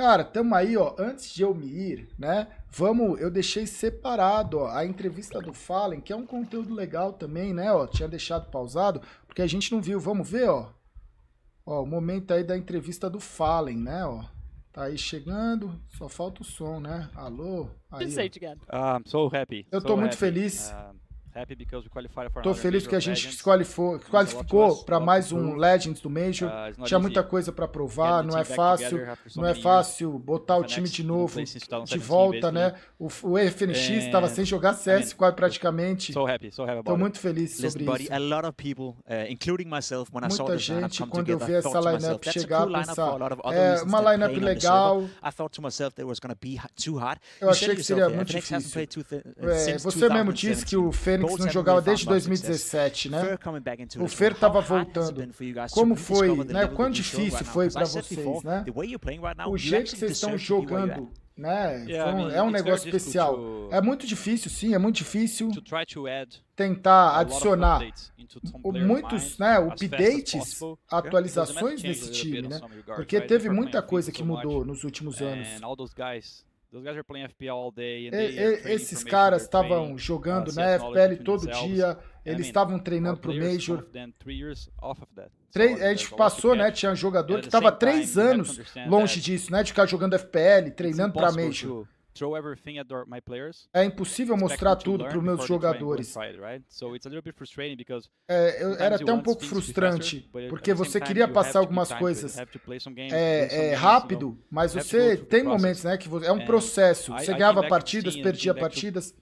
Cara, tamo aí, ó. Antes de eu me ir, né? Vamos, eu deixei separado, ó, a entrevista do Fallen, que é um conteúdo legal também, né, ó. Tinha deixado pausado, porque a gente não viu. Vamos ver, ó. Ó, o momento aí da entrevista do Fallen, né, ó. Tá aí chegando, só falta o som, né? Alô? Aí, I'm ah, so happy. Eu tô so muito happy. feliz. Um... Ah, Happy because we for Tô feliz que a gente se qualificou, qualificou para mais um Legends do Major. Uh, Tinha muita coisa para provar, é não é fácil, não é fácil botar o time de novo, tá de volta, né? né? O, o FNX estava é, sem jogar CS quase praticamente. So happy, so happy Tô muito feliz sobre isso. Eh, muita gente, quando eu vi essa lineup chegar, pensar, é uma lineup legal. Eu achei que seria muito difícil. É, você mesmo disse que o Fênix Fênix não né, jogava desde 2017, né? O Fer estava voltando. Como foi, né? Quão difícil foi para vocês, né? O jeito que vocês estão jogando né? então, é um negócio especial. É muito difícil, sim, é muito difícil tentar adicionar muitos né, updates, atualizações nesse time, né? Porque teve muita coisa que mudou nos últimos anos. Those guys are playing FPL all day and they esses caras estavam jogando uh, na FPL todo dia, eles estavam treinando para o Major. Três, a gente passou, né? Tinha um jogador que estava três anos longe disso, né? De ficar jogando FPL, treinando para Major throw everything at my players. É impossível mostrar tudo para os meus jogadores. É, eu, era até um pouco frustrante, porque você queria passar algumas coisas é, é rápido, mas você tem momentos né, que você, é um processo. Você ganhava partidas, perdia partidas.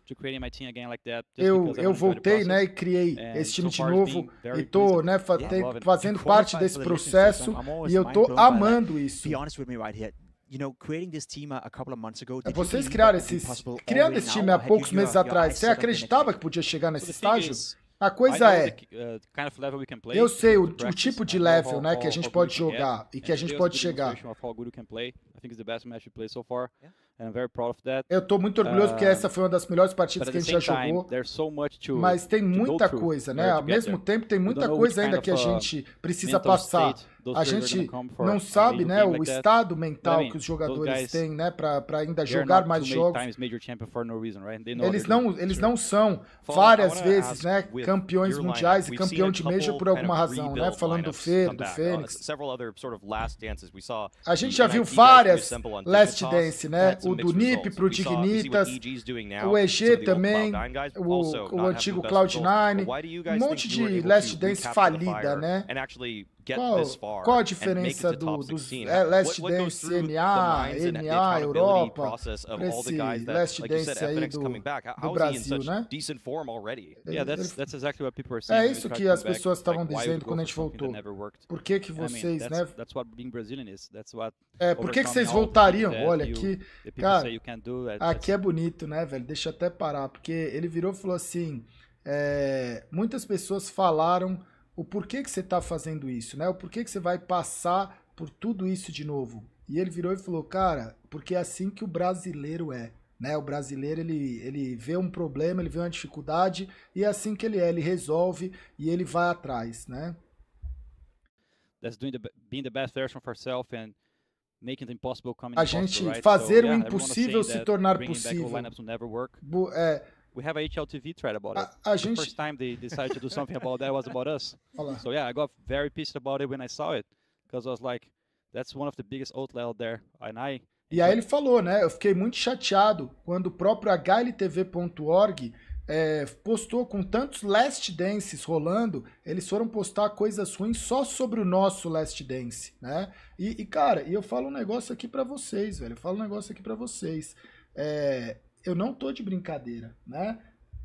Eu, eu voltei né, e criei esse time de novo e estou né, fazendo parte desse processo e eu estou amando isso vocês criaram esses, criando esse time há poucos meses atrás, você acreditava que podia chegar nesse estágio? A coisa é, uh, eu sei o, o tipo de level né, que a gente pode jogar e que a gente pode chegar. Eu estou muito orgulhoso porque ah, essa foi uma das melhores partidas que a gente já jogou. mas tem muita coisa, né? Ao mesmo tempo, tem muita coisa ainda que a uh, gente precisa passar. A gente não sabe, né, o estado mental que os jogadores têm, né, para ainda jogar mais jogos. Eles não, eles não são várias vezes, né, campeões mundiais e campeão de Major por alguma razão, né, falando do Fer, do Fênix. A gente já viu várias Last Dance, né, o do NIP para o Dignitas, o EG também, o, o antigo Cloud9, um monte de Last Dance falida, né? Qual, qual a diferença do, dos é, Last Dance, NA, NA, Europa, para esse Last Dance aí do, do Brasil, né? É isso que as pessoas estavam dizendo quando a gente voltou. Por que que vocês, né? É, por que que vocês voltariam? Olha, aqui, cara, eh, aqui é bonito, né, velho? Deixa eu até parar, porque ele virou e falou assim, é, muitas pessoas falaram o porquê que você está fazendo isso, né? O porquê que você vai passar por tudo isso de novo. E ele virou e falou, cara, porque é assim que o brasileiro é. Né? O brasileiro ele, ele vê um problema, ele vê uma dificuldade e é assim que ele é, ele resolve e ele vai atrás, né? That's doing the, being the best version and making the impossible come a gente fazer o yeah, impossível se tornar possível. É, we have a HLTV thread about it. A, a the gente... first time they decided to do something about that was about us. Olá. So yeah, I got very pissed about it when I saw it, because I was like, that's one of the biggest outlet there, and I. E aí ele falou, né? Eu fiquei muito chateado quando o próprio HLTV.org é, postou com tantos Last Dances rolando, eles foram postar coisas ruins só sobre o nosso Last Dance, né? E, e cara, e eu falo um negócio aqui para vocês, velho. Eu falo um negócio aqui para vocês. É, eu não tô de brincadeira, né?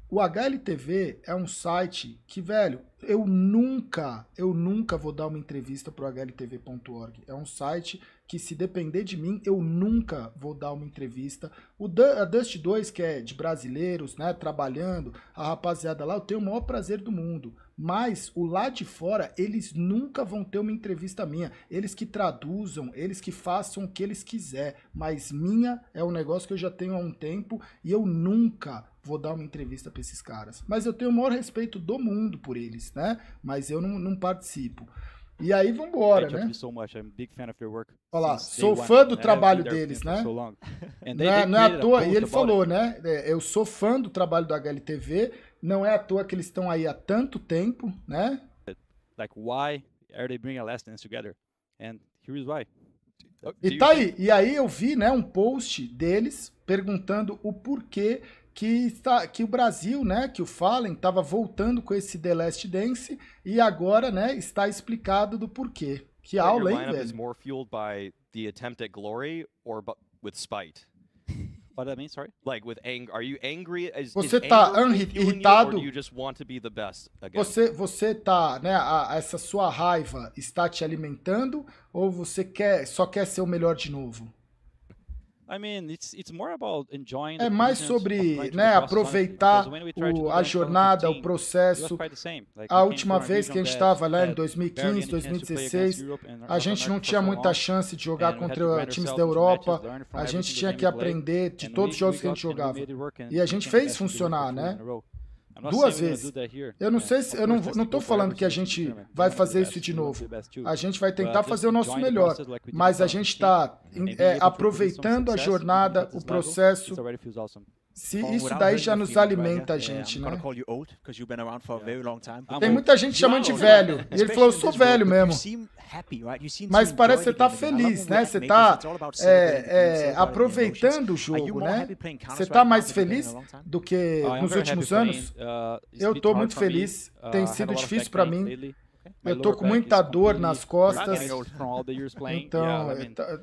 O HLTV é um site que, velho, eu nunca, eu nunca vou dar uma entrevista pro HLTV.org. É um site que, se depender de mim, eu nunca vou dar uma entrevista. O a Dust 2, que é de brasileiros, né, trabalhando, a rapaziada lá, eu tenho o maior prazer do mundo mas o lá de fora, eles nunca vão ter uma entrevista minha. Eles que traduzam, eles que façam o que eles quiser, mas minha é um negócio que eu já tenho há um tempo e eu nunca vou dar uma entrevista para esses caras. Mas eu tenho o maior respeito do mundo por eles, né? Mas eu não, não participo. E aí vambora, né? So Olha lá, sou fã do trabalho deles, né? So não, é, não é à toa, e ele falou, it. né? É, eu sou fã do trabalho da HLTV, não é à toa que eles estão aí há tanto tempo, né? Like why are they bringing Last Dance together? And here is why. Oh, e tá aí, e aí eu vi, né, um post deles perguntando o porquê que, está, que o Brasil, né, que o Fallen estava voltando com esse The Last Dance e agora, né, está explicado do porquê. Que aula, hein, velho? What mean? Sorry. Like with anger, are you angry? Is, você is tá irritado? You, you just want to be the best again? Você você tá, né, a, essa sua raiva está te alimentando ou você quer só quer ser o melhor de novo? I mean, it's, it's more about enjoying é mais sobre né, aproveitar o, a jornada, o processo. A última vez que a gente estava lá em 2015, 2016, a gente não tinha muita chance de jogar contra times da Europa. A gente tinha que aprender de todos os jogos que a gente jogava. E a gente fez funcionar, né? duas vezes. Eu não né, sei se eu não não estou falando que né, a gente vai fazer isso de novo. A gente vai tentar fazer o nosso melhor, mas a gente está é, aproveitando a jornada, o processo se isso daí já nos alimenta a gente, né? Tem muita gente chamando de velho. E ele falou, eu sou velho mesmo. Mas parece que você tá feliz, né? Você tá é, é, aproveitando o jogo, né? Você tá mais feliz do que oh, nos últimos anos? Uh, eu tô muito feliz. Tem uh, sido difícil para mim eu tô com muita dor nas costas. então, é, tá,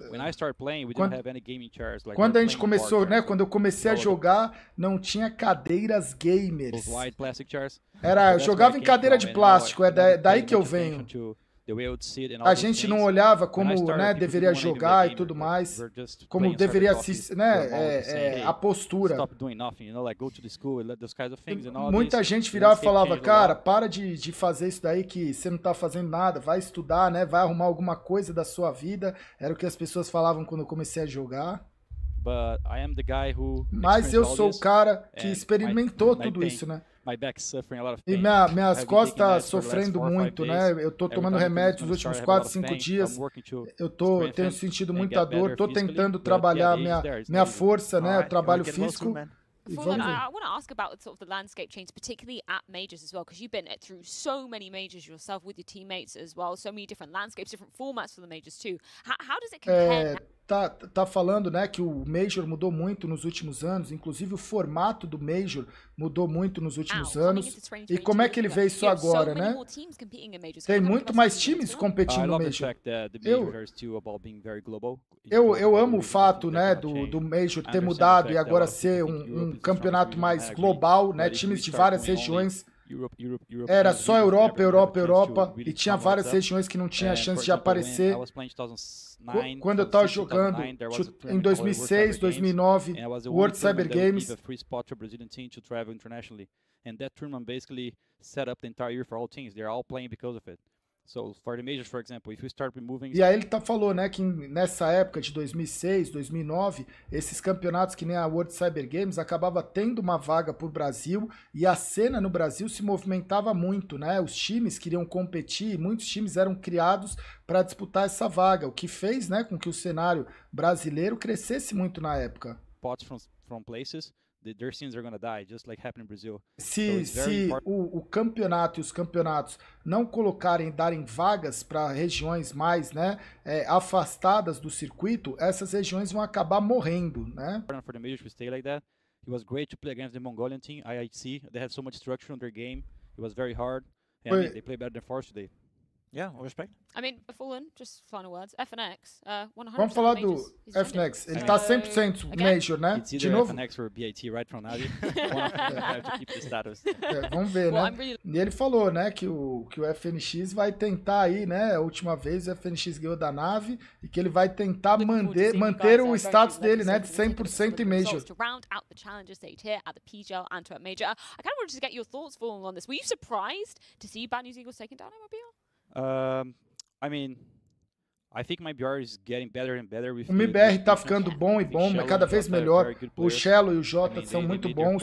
quando, a gente começou, né? Quando eu comecei a jogar, não tinha cadeiras gamers. Era, eu jogava em cadeira de plástico, é daí que eu venho a gente não olhava como né, deveria jogar e tudo mais, como deveria se, né, é, é, a postura. Muita gente virava e falava, cara, para de, de fazer isso daí que você não tá fazendo nada, vai estudar, né, vai arrumar alguma coisa da sua vida. Era o que as pessoas falavam quando eu comecei a jogar. Mas eu sou o cara que experimentou tudo isso, né? my back suffering a lot of pain. E minha, minhas costas sofrendo muito, né? Eu tô tomando remédio nos últimos 4, 5 dias. Eu tô tenho sentido muita dor, tô tentando trabalhar minha minha força, né? o trabalho físico. Fulham, I, I want to ask about sort of the landscape change, particularly at majors as well, because you've been through so many majors yourself with your teammates as well, so many different landscapes, different formats for the majors too. How, how does it compare? É tá, tá falando né, que o Major mudou muito nos últimos anos, inclusive o formato do Major mudou muito nos últimos anos. E como é que ele vê isso agora, né? Tem muito mais times competindo no Major. Eu, eu, eu amo o fato né, do, do Major ter mudado e agora ser um, um campeonato mais global, né? Times de várias regiões Europe, Europe, Europe, Era só Europa, Europa, Europa, e tinha várias regiões que não tinha é, chance de aparecer. Quando eu estava jogando em 2006, 2009, World Cyber Games, that tournament basically set up the entire year for all teams. They're all playing because of it. So, for the majors, for example, if you start removing... E aí ele tá, falou, né, que nessa época de 2006, 2009, esses campeonatos que nem a World Cyber Games acabava tendo uma vaga pro Brasil e a cena no Brasil se movimentava muito, né? Os times queriam competir, muitos times eram criados para disputar essa vaga, o que fez, né, com que o cenário brasileiro crescesse muito na época. Pots from, from places, the, their sins are gonna die, just like happened in Brazil. Se, so se o, o, campeonato e os campeonatos não colocarem, darem vagas para regiões mais né, é, afastadas do circuito, essas regiões vão acabar morrendo, né? For the major to stay like that, it was great to play against the Mongolian team, IIC. They had so much structure on their game. It was very hard. And Foi... they play better than Force today. Yeah, I respect. I mean, Fallen, just final words. FNX, uh, 100 Vamos falar do FNX. Ele está 100% uh, Major, né? It's De novo. FNX or BAT right from now. É, vamos ver, well, né? Really... E ele falou, né, que o, que o FNX vai tentar aí, né? A última vez o FNX ganhou da nave e que ele vai tentar manter, manter uh, o status dele, né, de 100% Major. To round out the at the PGL and to Major, I kind of wanted to get your thoughts, Fallen, on this. Were you surprised to see Bad News Eagles taken down um, uh, I mean, I think my BR is getting better and better with o MBR está ficando bom e bom, é cada vez melhor. O Shello e o Jota são muito bons.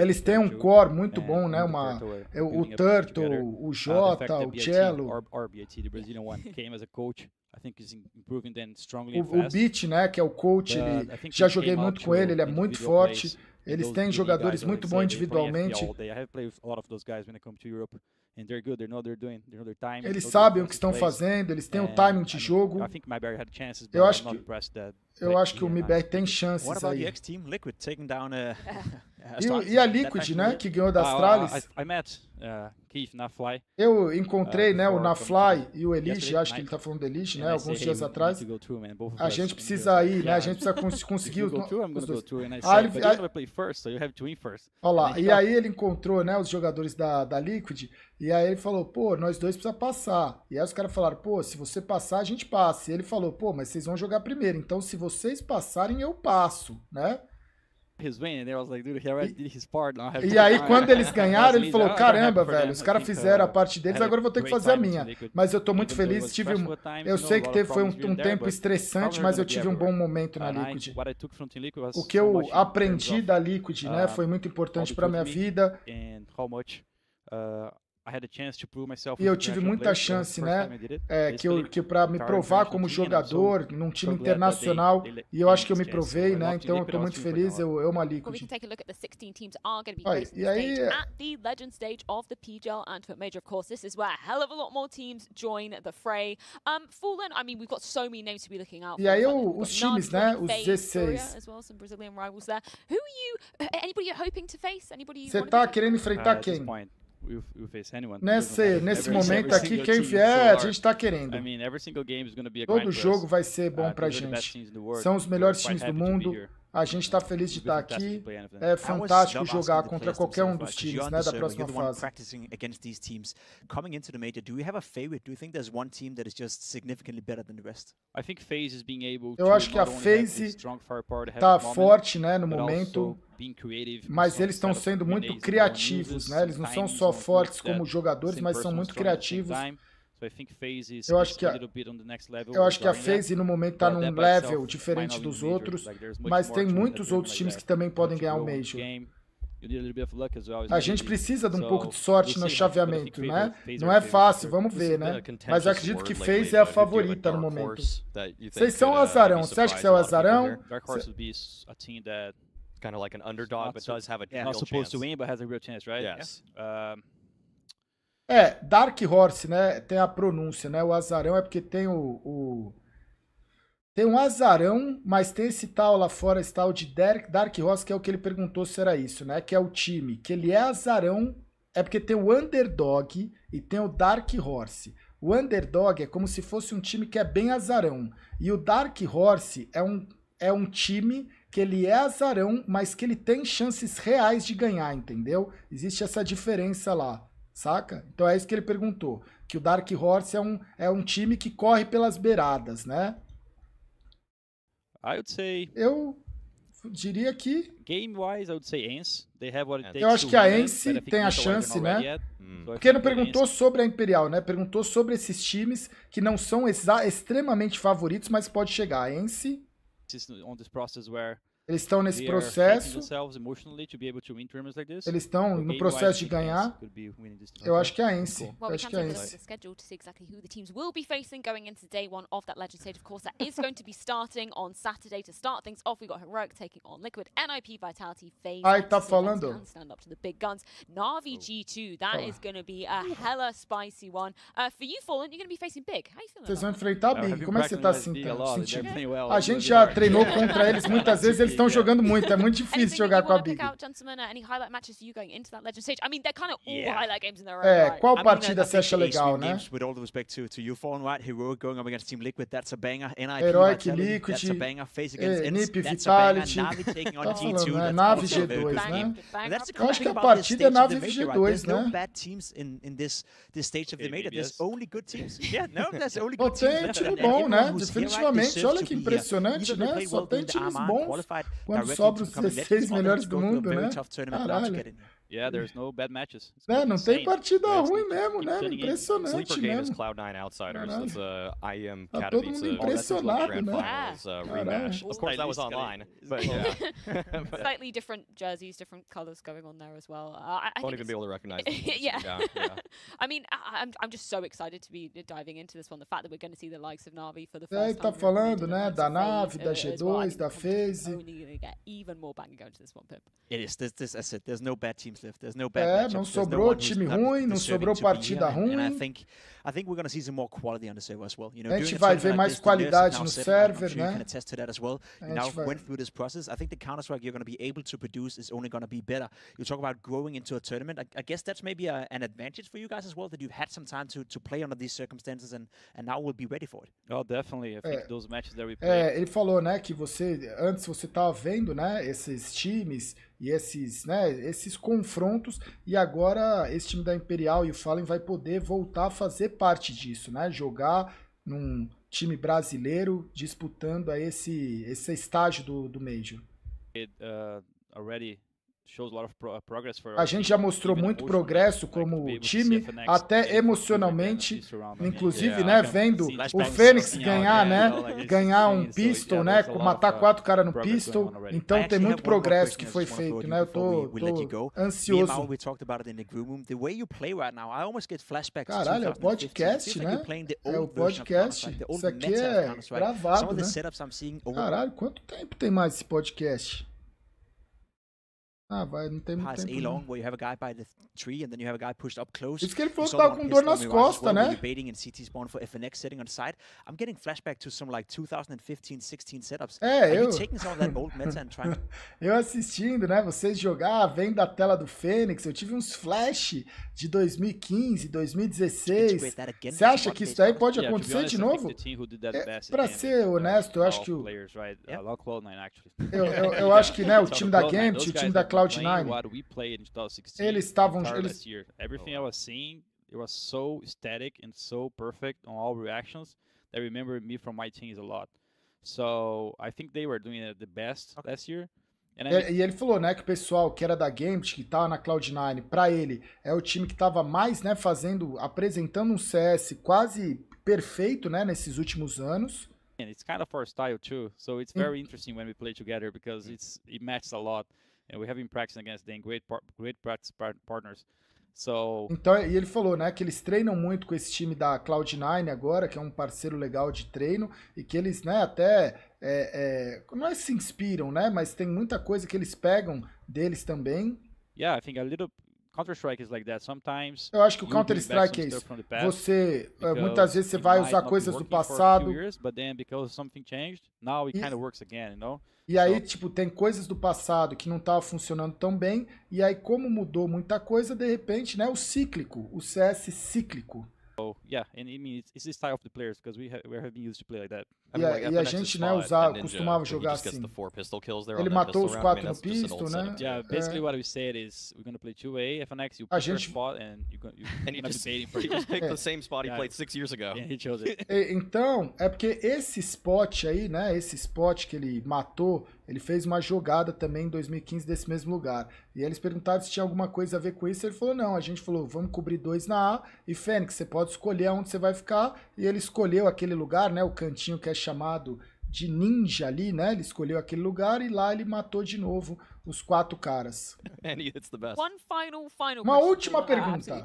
Eles têm um core muito bom, né? Uma, é o Turtle, o uh, Jota, o Cello. O, o Beat, né? Que é o coach, ele, já joguei muito com ele, ele é muito forte. Eles têm jogadores muito bons individualmente and they're good. They know they're doing. They know their time. Eles sabem o que estão fazendo. Eles têm o um timing de jogo. I think had chances, eu acho que eu acho que o MIBER tem chances aí. Liquid, down a, a e, e, a Liquid, né, que ganhou da oh, Astralis. Uh, I, I met é, Keith Eu encontrei uh, né, o Nafly e o Elish, acho que ele está falando do Elish, né, alguns dias atrás. A gente precisa ir, né, a gente precisa conseguir os, dois. Ah, é Olha lá, e aí ele encontrou né, os jogadores da, da Liquid, e aí ele falou, pô, nós dois precisamos passar. E aí os caras falaram, pô, se você passar, a gente passa. E ele falou, pô, mas vocês vão jogar primeiro, então se vocês passarem, eu passo, né? his win, and was like, dude, he already did his part. Now I have e aí, quando eles ganharam, ele falou, caramba, velho, os caras assim, fizeram a parte deles, agora eu vou ter que fazer a minha. Mas eu tô muito feliz, tive um... Eu sei que teve, foi um, um tempo estressante, mas eu tive um bom momento na Liquid. O que eu aprendi da Liquid, né, uh, foi muito importante pra minha vida e eu tive muita chance, né? É, que eu, que para me provar como jogador num time internacional, e eu acho que eu me provei, né? Então eu estou muito feliz, eu, eu Malik. E aí, é E aí, os times, né? Os 16. Você tá querendo enfrentar uh, quem? we'll, anyone. Nesse, nesse every, momento aqui, quem vier, a gente está querendo. I mean, Todo jogo vai ser bom uh, para a gente. São os melhores times do mundo. A gente está feliz de estar tá tá aqui. Né? É fantástico jogar contra qualquer um dos times, né, da próxima fase. Coming into the major, do have a favorite? Do you think there's one team that is just significantly better than the rest? I think FaZe is being able Eu acho que a FaZe está forte, né, no momento. Mas eles estão sendo muito criativos, né? Eles não são só fortes como jogadores, mas são muito criativos. So I think phases eu acho que a, eu acho que a phase no momento está num level diferente dos outros, mas tem muitos outros times que também podem ganhar o Major. A gente precisa de um pouco de sorte no chaveamento, né? Não é fácil, vamos ver, né? Mas eu acredito que FaZe é a favorita no momento. Vocês são o uh, azarão, você acha que você é o azarão? Kind of like an underdog, but does have a real chance. Not supposed to win, but has a real chance, right? Yes. Yeah. Um, é, Dark Horse, né? Tem a pronúncia, né? O azarão é porque tem o, o... Tem um azarão, mas tem esse tal lá fora, esse tal de Derek, Dark Horse, que é o que ele perguntou se era isso, né? Que é o time, que ele é azarão, é porque tem o underdog e tem o Dark Horse. O underdog é como se fosse um time que é bem azarão. E o Dark Horse é um, é um time que ele é azarão, mas que ele tem chances reais de ganhar, entendeu? Existe essa diferença lá saca? Então é isso que ele perguntou, que o Dark Horse é um, é um time que corre pelas beiradas, né? I would say... Eu diria que... Game-wise, I would say They have what it é. takes Eu acho que a Ence tem a chance, né? Hmm. Porque não perguntou sobre a Imperial, né? Perguntou sobre esses times que não são esses, extremamente favoritos, mas pode chegar. A Ence... On this process where eles estão nesse processo. Eles estão no processo de ganhar. Eu acho que é a Ence Eu acho que é a Ence to see exactly who the teams will be facing going into day one of that legislative course. That is going to be starting on Saturday to start things off. got Heroic taking on Liquid, NIP Vitality, Ai, tá falando. Stand up to the big guns. Navi G2, that is going to be a hella spicy one. Uh, for you, Fallen, you're going to be facing Big. Vocês vão enfrentar Big. Como é que você tá sentindo? A gente já treinou contra eles muitas vezes. Eles estão jogando muito, é muito difícil jogar com a Big. É, qual partida você acha legal, né? Heroic Liquid, that's NIP, Vitality. Nave G2, tá né? Eu né? acho que a partida é Nave G2, né? no bad teams Tem time bom, né? Definitivamente. Olha que impressionante, né? Só tem times bons. Quando sobra os 16 melhores do mundo, né? Caralho. Yeah, there's no bad matches. It's é, não tem partida yeah, ruim mesmo, né? Impressionante Sleeper Game is Cloud9 Outsiders. That's a uh, IM tá todo mundo uh, impressionado, né? Finals, uh, rematch. Of course, that was online. But, yeah. Slightly different jerseys, different colors going on there as well. Uh, I, I won't even be able to recognize them. yeah. yeah, yeah. I mean, I, I'm, I'm just so excited to be diving into this one. The fact that we're going to see the likes of Na'Vi for the first time. tá falando, né, da Na'Vi, da uh, G2, da FaZe. It is. This, there's no bad team É, não sobrou time ruim, não sobrou partida ruim. A gente vai ver mais qualidade no server, né? Now went through this process, I think the Counter Strike you're going to be able to produce is only going to be better. You talk about growing into a tournament. I, I guess that's maybe a, an advantage for you guys as well that you've had some time to to play under these circumstances and and now will be ready for it. Oh, definitely. I think é, those matches that we played. É, ele falou, né, que você antes você estava vendo, né, esses times e esses, né, esses confrontos. E agora esse time da Imperial e o Fallen vai poder voltar a fazer parte disso, né? Jogar num time brasileiro disputando a esse, esse estágio do, do Major. It, uh, already Uh, a gente já mostrou muito progresso como time, até emocionalmente, uh, inclusive, né, vendo o Fênix ganhar, né, ganhar um pistol, né, matar uh, quatro caras no pistol, então tem muito progresso que foi feito, né, eu tô, tô ansioso. Caralho, é o podcast, né, é o podcast, isso aqui é gravado, né, oh, caralho, quanto tempo tem mais esse podcast? Ah, vai, não tem muito tempo. A where you have a guy by the tree and then you have a guy pushed up close. Isso que ele falou que tava com dor nas costas, né? Debating in CT spawn for FNX sitting on site. I'm getting flashback to some like 2015, 16 setups. É, Are eu... taking some of that old meta and trying Eu assistindo, né, vocês jogar, vendo da tela do Fênix, eu tive uns flash de 2015, 2016. Você acha que isso aí pode acontecer de novo? É, pra ser honesto, eu acho que o... Eu, eu, eu acho que, né, o time da Gambit, o time da Cloud Cloud9, eles estavam. Eles... Everything I was seeing, it was so static and so perfect on all reactions that remember me from my teams a lot. So I think they were doing it the best okay. last year. É, e ele falou, né, que o pessoal que era da Gambit, que tá na Cloud9, para ele, é o time que tava mais, né, fazendo, apresentando um CS quase perfeito, né, nesses últimos anos. And it's kind of our style too, so it's hum. very interesting when we play together because hum. it's it matches a lot. And we have been practicing against them, great, great practice partners. So... Então, e ele falou, né, que eles treinam muito com esse time da Cloud9 agora, que é um parceiro legal de treino, e que eles, né, até é, é, não é se inspiram, né, mas tem muita coisa que eles pegam deles também. Yeah, I think a little Counter Strike is like that sometimes. Eu acho que o Counter Strike é isso. Você muitas vezes você vai usar coisas do passado. Years, changed, e, again, you know? e so, aí tipo tem coisas do passado que não estavam funcionando tão bem e aí como mudou muita coisa de repente né o cíclico o CS cíclico yeah, and I mean it's, it's the style of the players because we used to play like that. I mean, like, e a gente né usava, costumava jogar assim. Ele matou os quatro no pistol, né? Yeah, é. basically é. what we said is we're gonna play a FNX, you a gente... spot and you're for you pick é. the same spot he played six years ago. Yeah, he chose it. E, então, é porque esse spot aí, né, esse spot que ele matou, ele fez uma jogada também em 2015 desse mesmo lugar. E eles perguntaram se tinha alguma coisa a ver com isso, ele falou não, a gente falou, vamos cobrir dois na A e Fênix, você pode escolher escolher onde você vai ficar, e ele escolheu aquele lugar, né? O cantinho que é chamado de ninja ali, né? Ele escolheu aquele lugar e lá ele matou de novo os quatro caras. Uma última pergunta. I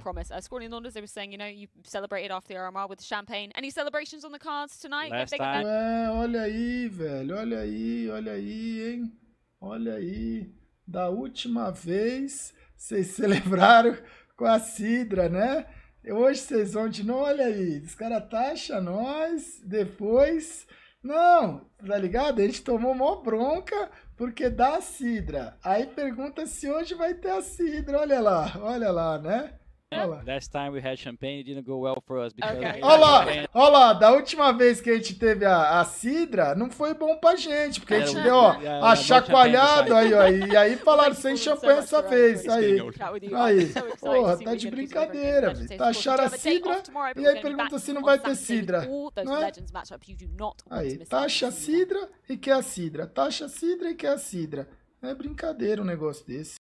é, olha aí, velho. Olha aí, olha aí, hein? Olha aí. Da última vez vocês celebraram com a Sidra, né? Hoje vocês vão de novo, olha aí, os caras taxam nós, depois. Não, tá ligado? A gente tomou mó bronca porque dá a sidra. Aí pergunta se hoje vai ter a sidra, olha lá, olha lá, né? Olá. Last time we had champagne, it didn't go well for us. Because okay. Olha lá, da última vez que a gente teve a, a Sidra, não foi bom pra gente, porque a gente deu, ó, yeah, a chacoalhado aí, aí, e aí falaram sem champanhe essa vez, aí. Aí, porra, tá de brincadeira, velho. Tá acharam a Sidra, e aí pergunta se não vai ter Sidra. É? Aí, taxa a Sidra e quer a Sidra, taxa a Sidra e quer a Sidra. É brincadeira um negócio desse.